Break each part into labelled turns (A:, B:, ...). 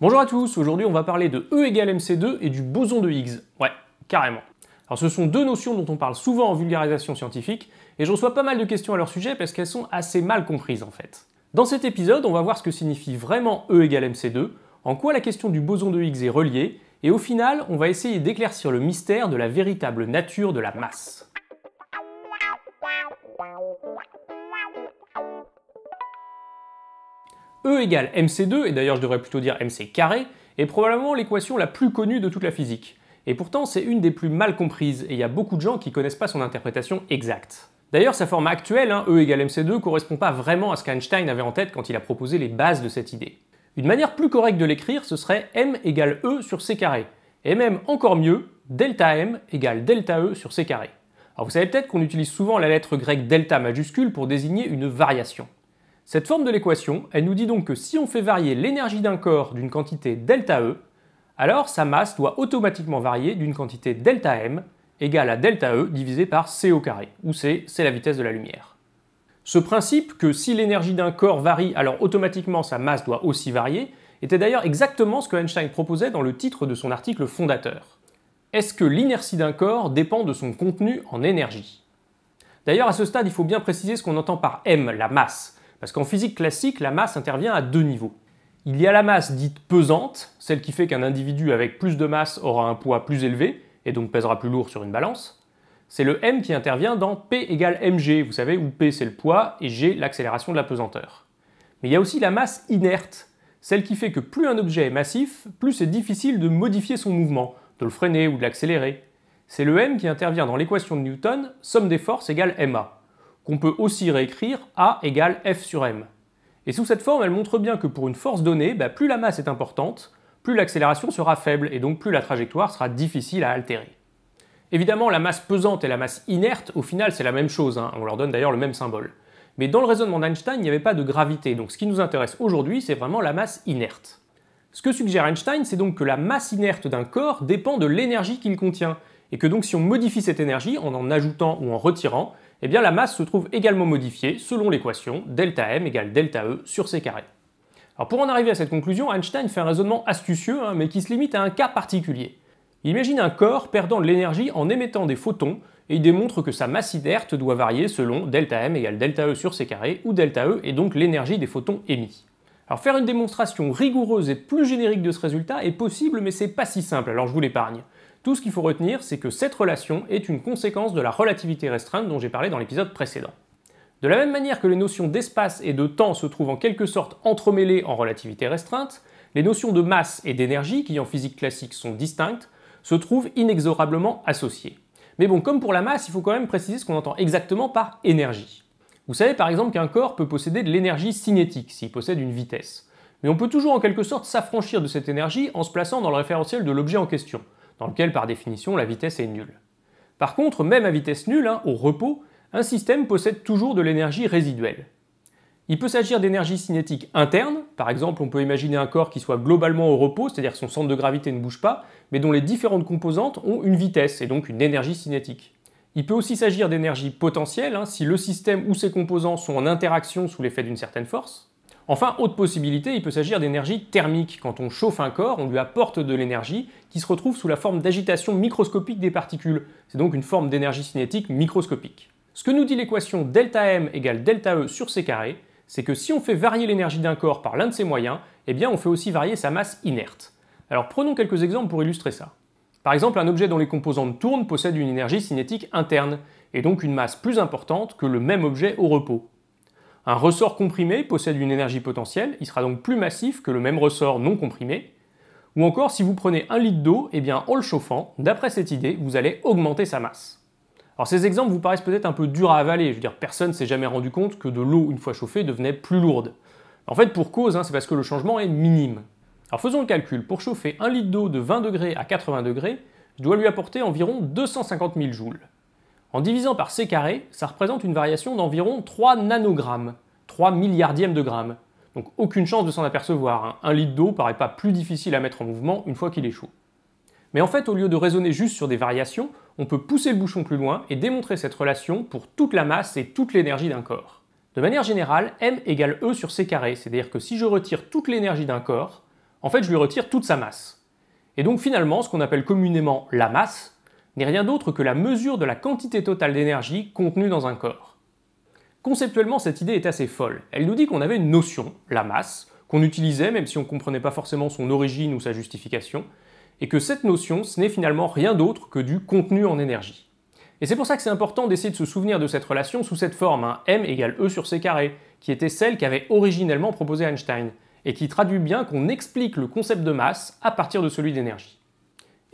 A: Bonjour à tous, aujourd'hui on va parler de E égale MC2 et du boson de Higgs. Ouais, carrément. Alors ce sont deux notions dont on parle souvent en vulgarisation scientifique, et je reçois pas mal de questions à leur sujet parce qu'elles sont assez mal comprises en fait. Dans cet épisode, on va voir ce que signifie vraiment E égale MC2, en quoi la question du boson de Higgs est reliée, et au final, on va essayer d'éclaircir le mystère de la véritable nature de la masse. E égale mc2, et d'ailleurs je devrais plutôt dire mc carré, est probablement l'équation la plus connue de toute la physique. Et pourtant, c'est une des plus mal comprises, et il y a beaucoup de gens qui connaissent pas son interprétation exacte. D'ailleurs, sa forme actuelle, hein, E égale mc2, correspond pas vraiment à ce qu'Einstein avait en tête quand il a proposé les bases de cette idée. Une manière plus correcte de l'écrire, ce serait m égale E sur c carré. Et même encore mieux, delta m égale delta E sur c carré. Alors vous savez peut-être qu'on utilise souvent la lettre grecque delta majuscule pour désigner une variation. Cette forme de l'équation, elle nous dit donc que si on fait varier l'énergie d'un corps d'une quantité delta E, alors sa masse doit automatiquement varier d'une quantité delta m égale à delta E divisé par c au carré, où c, c'est la vitesse de la lumière. Ce principe que si l'énergie d'un corps varie, alors automatiquement sa masse doit aussi varier, était d'ailleurs exactement ce que Einstein proposait dans le titre de son article fondateur. Est-ce que l'inertie d'un corps dépend de son contenu en énergie D'ailleurs, à ce stade, il faut bien préciser ce qu'on entend par m, la masse. Parce qu'en physique classique, la masse intervient à deux niveaux. Il y a la masse dite pesante, celle qui fait qu'un individu avec plus de masse aura un poids plus élevé, et donc pèsera plus lourd sur une balance. C'est le m qui intervient dans p égale mg, vous savez, où p c'est le poids et g l'accélération de la pesanteur. Mais il y a aussi la masse inerte, celle qui fait que plus un objet est massif, plus c'est difficile de modifier son mouvement, de le freiner ou de l'accélérer. C'est le m qui intervient dans l'équation de Newton, somme des forces égale ma qu'on peut aussi réécrire A égale F sur M. Et sous cette forme, elle montre bien que pour une force donnée, bah, plus la masse est importante, plus l'accélération sera faible et donc plus la trajectoire sera difficile à altérer. Évidemment, la masse pesante et la masse inerte, au final, c'est la même chose, hein. on leur donne d'ailleurs le même symbole. Mais dans le raisonnement d'Einstein, il n'y avait pas de gravité, donc ce qui nous intéresse aujourd'hui, c'est vraiment la masse inerte. Ce que suggère Einstein, c'est donc que la masse inerte d'un corps dépend de l'énergie qu'il contient, et que donc si on modifie cette énergie en en ajoutant ou en retirant, eh bien la masse se trouve également modifiée selon l'équation ΔM m égale delta e sur c Alors pour en arriver à cette conclusion, Einstein fait un raisonnement astucieux, hein, mais qui se limite à un cas particulier. Il imagine un corps perdant de l'énergie en émettant des photons, et il démontre que sa masse inerte doit varier selon ΔM m égale delta e sur c ou où delta e est donc l'énergie des photons émis. Alors faire une démonstration rigoureuse et plus générique de ce résultat est possible, mais c'est pas si simple, alors je vous l'épargne. Tout ce qu'il faut retenir, c'est que cette relation est une conséquence de la relativité restreinte dont j'ai parlé dans l'épisode précédent. De la même manière que les notions d'espace et de temps se trouvent en quelque sorte entremêlées en relativité restreinte, les notions de masse et d'énergie, qui en physique classique sont distinctes, se trouvent inexorablement associées. Mais bon, comme pour la masse, il faut quand même préciser ce qu'on entend exactement par énergie. Vous savez par exemple qu'un corps peut posséder de l'énergie cinétique s'il possède une vitesse. Mais on peut toujours en quelque sorte s'affranchir de cette énergie en se plaçant dans le référentiel de l'objet en question dans lequel par définition la vitesse est nulle. Par contre, même à vitesse nulle, hein, au repos, un système possède toujours de l'énergie résiduelle. Il peut s'agir d'énergie cinétique interne, par exemple on peut imaginer un corps qui soit globalement au repos, c'est-à-dire que son centre de gravité ne bouge pas, mais dont les différentes composantes ont une vitesse et donc une énergie cinétique. Il peut aussi s'agir d'énergie potentielle, hein, si le système ou ses composants sont en interaction sous l'effet d'une certaine force. Enfin, autre possibilité, il peut s'agir d'énergie thermique. Quand on chauffe un corps, on lui apporte de l'énergie qui se retrouve sous la forme d'agitation microscopique des particules. C'est donc une forme d'énergie cinétique microscopique. Ce que nous dit l'équation Δm égale ΔE sur c carré, c'est que si on fait varier l'énergie d'un corps par l'un de ses moyens, eh bien on fait aussi varier sa masse inerte. Alors prenons quelques exemples pour illustrer ça. Par exemple, un objet dont les composantes tournent possède une énergie cinétique interne, et donc une masse plus importante que le même objet au repos. Un ressort comprimé possède une énergie potentielle, il sera donc plus massif que le même ressort non comprimé. Ou encore, si vous prenez un litre d'eau, et eh bien, en le chauffant, d'après cette idée, vous allez augmenter sa masse. Alors ces exemples vous paraissent peut-être un peu durs à avaler, je veux dire, personne s'est jamais rendu compte que de l'eau, une fois chauffée, devenait plus lourde. En fait, pour cause, hein, c'est parce que le changement est minime. Alors faisons le calcul, pour chauffer un litre d'eau de 20 degrés à 80 degrés, je dois lui apporter environ 250 000 joules. En divisant par c ça représente une variation d'environ 3 nanogrammes, 3 milliardièmes de grammes. Donc aucune chance de s'en apercevoir, hein. un litre d'eau paraît pas plus difficile à mettre en mouvement une fois qu'il est chaud. Mais en fait, au lieu de raisonner juste sur des variations, on peut pousser le bouchon plus loin et démontrer cette relation pour toute la masse et toute l'énergie d'un corps. De manière générale, m égale E sur c c'est-à-dire que si je retire toute l'énergie d'un corps, en fait je lui retire toute sa masse. Et donc finalement, ce qu'on appelle communément la masse, n'est rien d'autre que la mesure de la quantité totale d'énergie contenue dans un corps. Conceptuellement, cette idée est assez folle. Elle nous dit qu'on avait une notion, la masse, qu'on utilisait même si on ne comprenait pas forcément son origine ou sa justification, et que cette notion, ce n'est finalement rien d'autre que du contenu en énergie. Et c'est pour ça que c'est important d'essayer de se souvenir de cette relation sous cette forme, m égale e sur c carré, qui était celle qu'avait originellement proposée Einstein, et qui traduit bien qu'on explique le concept de masse à partir de celui d'énergie.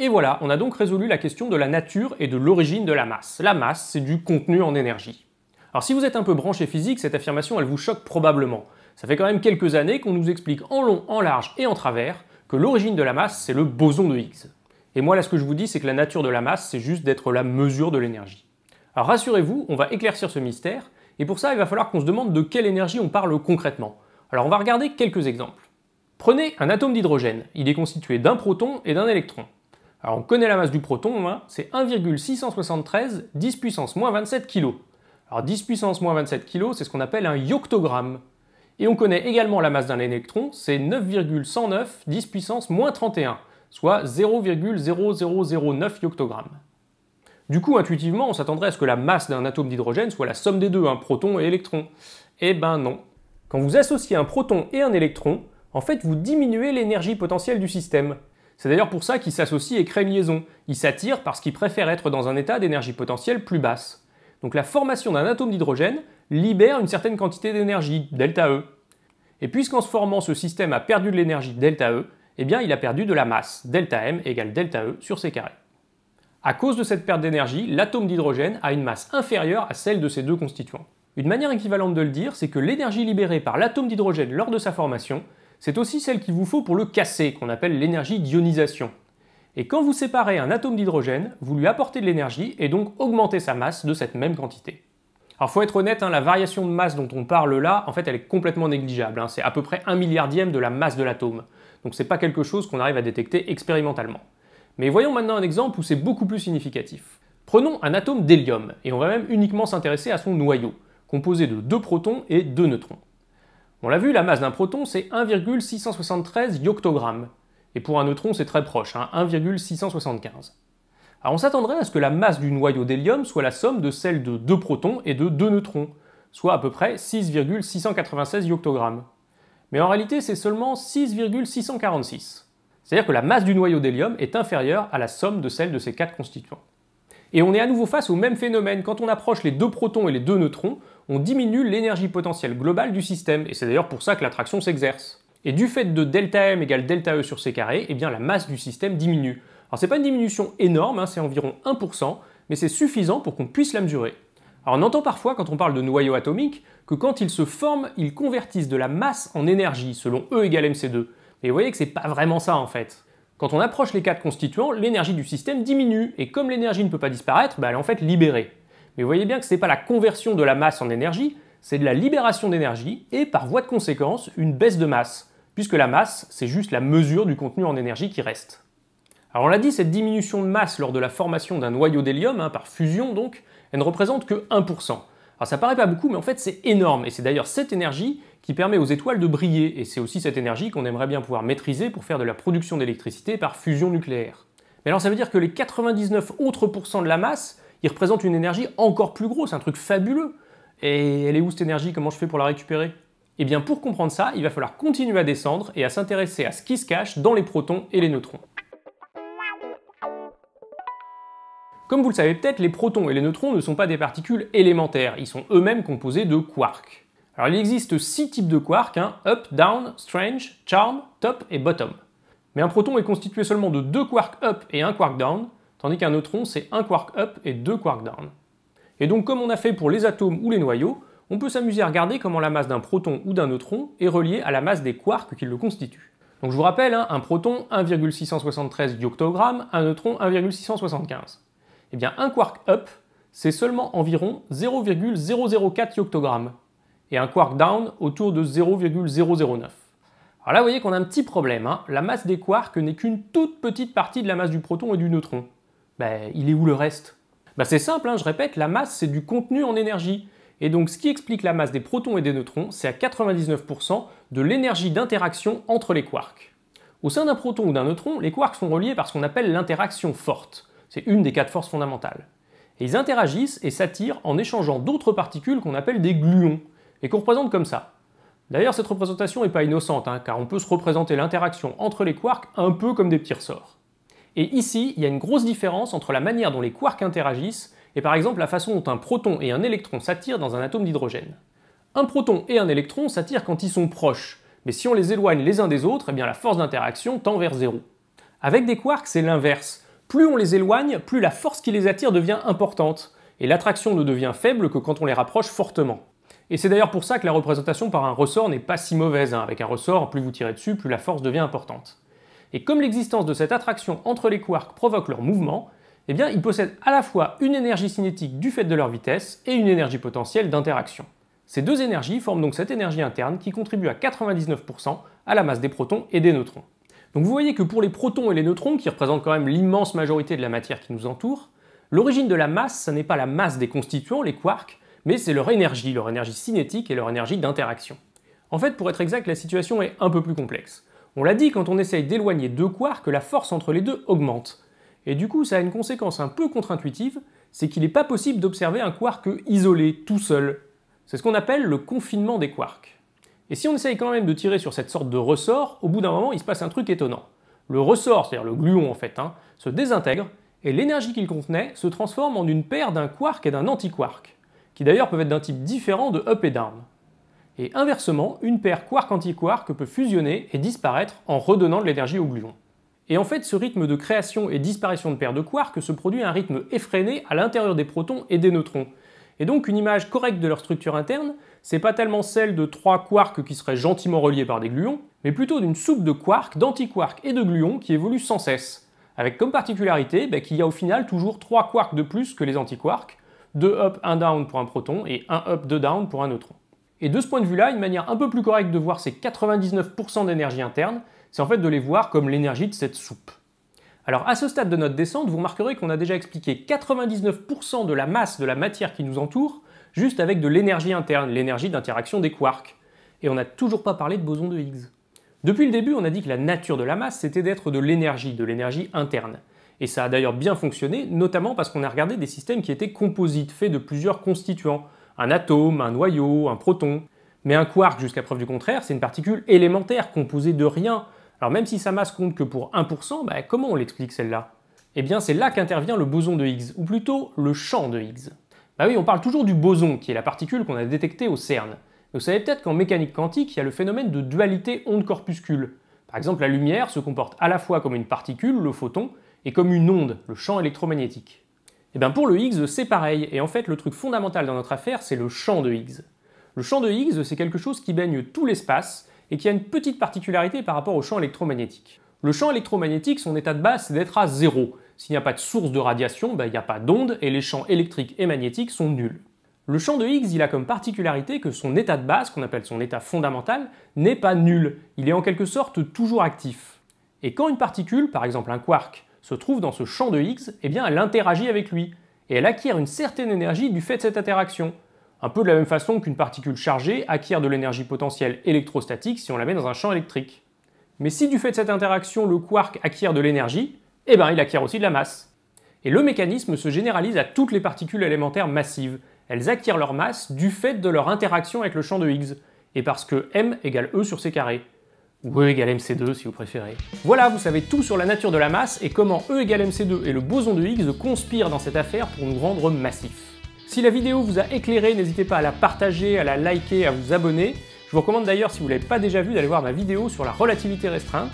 A: Et voilà, on a donc résolu la question de la nature et de l'origine de la masse. La masse, c'est du contenu en énergie. Alors si vous êtes un peu branché physique, cette affirmation, elle vous choque probablement. Ça fait quand même quelques années qu'on nous explique en long, en large et en travers que l'origine de la masse, c'est le boson de Higgs. Et moi, là, ce que je vous dis, c'est que la nature de la masse, c'est juste d'être la mesure de l'énergie. Alors rassurez-vous, on va éclaircir ce mystère, et pour ça, il va falloir qu'on se demande de quelle énergie on parle concrètement. Alors on va regarder quelques exemples. Prenez un atome d'hydrogène. Il est constitué d'un proton et d'un électron. Alors on connaît la masse du proton, hein, c'est 1,673 10 puissance moins 27 kg. Alors 10 puissance moins 27 kg, c'est ce qu'on appelle un yoctogramme. Et on connaît également la masse d'un électron, c'est 9,109 10 puissance moins 31, soit 0,0009 yoctogramme. Du coup, intuitivement, on s'attendrait à ce que la masse d'un atome d'hydrogène soit la somme des deux, un proton et électron. Eh ben non. Quand vous associez un proton et un électron, en fait, vous diminuez l'énergie potentielle du système. C'est d'ailleurs pour ça qu'ils s'associent et créent une liaison. Ils s'attirent parce qu'ils préfèrent être dans un état d'énergie potentielle plus basse. Donc la formation d'un atome d'hydrogène libère une certaine quantité d'énergie, delta E. Et puisqu'en se formant ce système a perdu de l'énergie delta E, eh bien il a perdu de la masse, delta M égale delta E sur ses carrés. À cause de cette perte d'énergie, l'atome d'hydrogène a une masse inférieure à celle de ses deux constituants. Une manière équivalente de le dire, c'est que l'énergie libérée par l'atome d'hydrogène lors de sa formation c'est aussi celle qu'il vous faut pour le casser, qu'on appelle l'énergie d'ionisation. Et quand vous séparez un atome d'hydrogène, vous lui apportez de l'énergie et donc augmentez sa masse de cette même quantité. Alors faut être honnête, hein, la variation de masse dont on parle là, en fait elle est complètement négligeable, hein. c'est à peu près un milliardième de la masse de l'atome, donc c'est pas quelque chose qu'on arrive à détecter expérimentalement. Mais voyons maintenant un exemple où c'est beaucoup plus significatif. Prenons un atome d'hélium, et on va même uniquement s'intéresser à son noyau, composé de deux protons et deux neutrons. On l'a vu, la masse d'un proton, c'est 1,673 yoctogrammes. Et pour un neutron, c'est très proche, 1,675. Hein, Alors on s'attendrait à ce que la masse du noyau d'hélium soit la somme de celle de deux protons et de deux neutrons, soit à peu près 6,696 yoctogrammes. Mais en réalité, c'est seulement 6,646. C'est-à-dire que la masse du noyau d'hélium est inférieure à la somme de celle de ses quatre constituants. Et on est à nouveau face au même phénomène. Quand on approche les deux protons et les deux neutrons, on diminue l'énergie potentielle globale du système, et c'est d'ailleurs pour ça que l'attraction s'exerce. Et du fait de delta m égale delta e sur c carrés, eh bien la masse du système diminue. Alors c'est pas une diminution énorme, hein, c'est environ 1%, mais c'est suffisant pour qu'on puisse la mesurer. Alors on entend parfois quand on parle de noyaux atomiques que quand ils se forment, ils convertissent de la masse en énergie selon E égale mc2. Mais vous voyez que c'est pas vraiment ça en fait. Quand on approche les quatre constituants, l'énergie du système diminue, et comme l'énergie ne peut pas disparaître, bah, elle est en fait libérée. Mais vous voyez bien que ce n'est pas la conversion de la masse en énergie, c'est de la libération d'énergie, et par voie de conséquence, une baisse de masse, puisque la masse, c'est juste la mesure du contenu en énergie qui reste. Alors on l'a dit, cette diminution de masse lors de la formation d'un noyau d'hélium, hein, par fusion donc, elle ne représente que 1%. Alors ça paraît pas beaucoup, mais en fait c'est énorme, et c'est d'ailleurs cette énergie qui permet aux étoiles de briller, et c'est aussi cette énergie qu'on aimerait bien pouvoir maîtriser pour faire de la production d'électricité par fusion nucléaire. Mais alors ça veut dire que les 99 autres de la masse, ils représentent une énergie encore plus grosse, un truc fabuleux. Et elle est où cette énergie Comment je fais pour la récupérer Eh bien pour comprendre ça, il va falloir continuer à descendre et à s'intéresser à ce qui se cache dans les protons et les neutrons. Comme vous le savez peut-être, les protons et les neutrons ne sont pas des particules élémentaires, ils sont eux-mêmes composés de quarks. Alors il existe six types de quarks, hein, up, down, strange, charm, top et bottom. Mais un proton est constitué seulement de deux quarks up et un quark down, tandis qu'un neutron c'est un quark up et deux quarks down. Et donc comme on a fait pour les atomes ou les noyaux, on peut s'amuser à regarder comment la masse d'un proton ou d'un neutron est reliée à la masse des quarks qui le constituent. Donc je vous rappelle, hein, un proton 1,673 dioctogramme, un neutron 1,675. Eh bien, un quark up, c'est seulement environ 0,004 yoctogrammes et un quark down autour de 0,009. Alors là, vous voyez qu'on a un petit problème. Hein. La masse des quarks n'est qu'une toute petite partie de la masse du proton et du neutron. Ben, il est où le reste ben, C'est simple, hein, je répète, la masse, c'est du contenu en énergie. Et donc, ce qui explique la masse des protons et des neutrons, c'est à 99% de l'énergie d'interaction entre les quarks. Au sein d'un proton ou d'un neutron, les quarks sont reliés par ce qu'on appelle l'interaction forte. C'est une des quatre forces fondamentales. Et ils interagissent et s'attirent en échangeant d'autres particules qu'on appelle des gluons, et qu'on représente comme ça. D'ailleurs, cette représentation n'est pas innocente, hein, car on peut se représenter l'interaction entre les quarks un peu comme des petits ressorts. Et ici, il y a une grosse différence entre la manière dont les quarks interagissent et par exemple la façon dont un proton et un électron s'attirent dans un atome d'hydrogène. Un proton et un électron s'attirent quand ils sont proches, mais si on les éloigne les uns des autres, eh bien la force d'interaction tend vers zéro. Avec des quarks, c'est l'inverse. Plus on les éloigne, plus la force qui les attire devient importante, et l'attraction ne devient faible que quand on les rapproche fortement. Et c'est d'ailleurs pour ça que la représentation par un ressort n'est pas si mauvaise. Hein. Avec un ressort, plus vous tirez dessus, plus la force devient importante. Et comme l'existence de cette attraction entre les quarks provoque leur mouvement, eh bien, ils possèdent à la fois une énergie cinétique du fait de leur vitesse et une énergie potentielle d'interaction. Ces deux énergies forment donc cette énergie interne qui contribue à 99% à la masse des protons et des neutrons. Donc vous voyez que pour les protons et les neutrons, qui représentent quand même l'immense majorité de la matière qui nous entoure, l'origine de la masse, ce n'est pas la masse des constituants, les quarks, mais c'est leur énergie, leur énergie cinétique et leur énergie d'interaction. En fait, pour être exact, la situation est un peu plus complexe. On l'a dit, quand on essaye d'éloigner deux quarks, la force entre les deux augmente. Et du coup, ça a une conséquence un peu contre-intuitive, c'est qu'il n'est pas possible d'observer un quark isolé, tout seul. C'est ce qu'on appelle le confinement des quarks. Et si on essaye quand même de tirer sur cette sorte de ressort, au bout d'un moment, il se passe un truc étonnant. Le ressort, c'est-à-dire le gluon en fait, hein, se désintègre et l'énergie qu'il contenait se transforme en une paire d'un quark et d'un antiquark, qui d'ailleurs peuvent être d'un type différent de up et down. Et inversement, une paire quark-antiquark peut fusionner et disparaître en redonnant de l'énergie au gluon. Et en fait, ce rythme de création et disparition de paires de quarks se produit à un rythme effréné à l'intérieur des protons et des neutrons, et donc une image correcte de leur structure interne, c'est pas tellement celle de trois quarks qui seraient gentiment reliés par des gluons, mais plutôt d'une soupe de quarks, d'antiquarks et de gluons qui évoluent sans cesse, avec comme particularité bah, qu'il y a au final toujours trois quarks de plus que les antiquarks, deux up, un down pour un proton et un up, deux down pour un neutron. Et de ce point de vue-là, une manière un peu plus correcte de voir ces 99% d'énergie interne, c'est en fait de les voir comme l'énergie de cette soupe. Alors à ce stade de notre descente, vous remarquerez qu'on a déjà expliqué 99% de la masse de la matière qui nous entoure, juste avec de l'énergie interne, l'énergie d'interaction des quarks. Et on n'a toujours pas parlé de boson de Higgs. Depuis le début, on a dit que la nature de la masse, c'était d'être de l'énergie, de l'énergie interne. Et ça a d'ailleurs bien fonctionné, notamment parce qu'on a regardé des systèmes qui étaient composites, faits de plusieurs constituants. Un atome, un noyau, un proton. Mais un quark, jusqu'à preuve du contraire, c'est une particule élémentaire, composée de rien, alors même si sa masse compte que pour 1%, bah, comment on l'explique celle-là Eh bien c'est là qu'intervient le boson de Higgs, ou plutôt le champ de Higgs. Bah oui, on parle toujours du boson, qui est la particule qu'on a détectée au CERN. Vous savez peut-être qu'en mécanique quantique, il y a le phénomène de dualité onde-corpuscule. Par exemple, la lumière se comporte à la fois comme une particule, le photon, et comme une onde, le champ électromagnétique. Et eh bien pour le Higgs, c'est pareil, et en fait le truc fondamental dans notre affaire, c'est le champ de Higgs. Le champ de Higgs, c'est quelque chose qui baigne tout l'espace, et qui a une petite particularité par rapport au champ électromagnétique. Le champ électromagnétique, son état de base, c'est d'être à zéro. S'il n'y a pas de source de radiation, ben, il n'y a pas d'onde et les champs électriques et magnétiques sont nuls. Le champ de Higgs, il a comme particularité que son état de base, qu'on appelle son état fondamental, n'est pas nul. Il est en quelque sorte toujours actif. Et quand une particule, par exemple un quark, se trouve dans ce champ de Higgs, eh bien elle interagit avec lui. Et elle acquiert une certaine énergie du fait de cette interaction. Un peu de la même façon qu'une particule chargée acquiert de l'énergie potentielle électrostatique si on la met dans un champ électrique. Mais si du fait de cette interaction le quark acquiert de l'énergie, eh ben il acquiert aussi de la masse. Et le mécanisme se généralise à toutes les particules élémentaires massives. Elles acquièrent leur masse du fait de leur interaction avec le champ de Higgs, et parce que m égale e sur c carré. Ou E égale mc2 si vous préférez. Voilà, vous savez tout sur la nature de la masse et comment E égale mc2 et le boson de Higgs conspirent dans cette affaire pour nous rendre massifs. Si la vidéo vous a éclairé, n'hésitez pas à la partager, à la liker, à vous abonner. Je vous recommande d'ailleurs, si vous ne l'avez pas déjà vu, d'aller voir ma vidéo sur la relativité restreinte.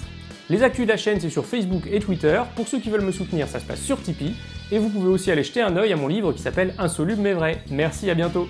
A: Les actus de la chaîne, c'est sur Facebook et Twitter. Pour ceux qui veulent me soutenir, ça se passe sur Tipeee. Et vous pouvez aussi aller jeter un œil à mon livre qui s'appelle Insoluble mais vrai. Merci, à bientôt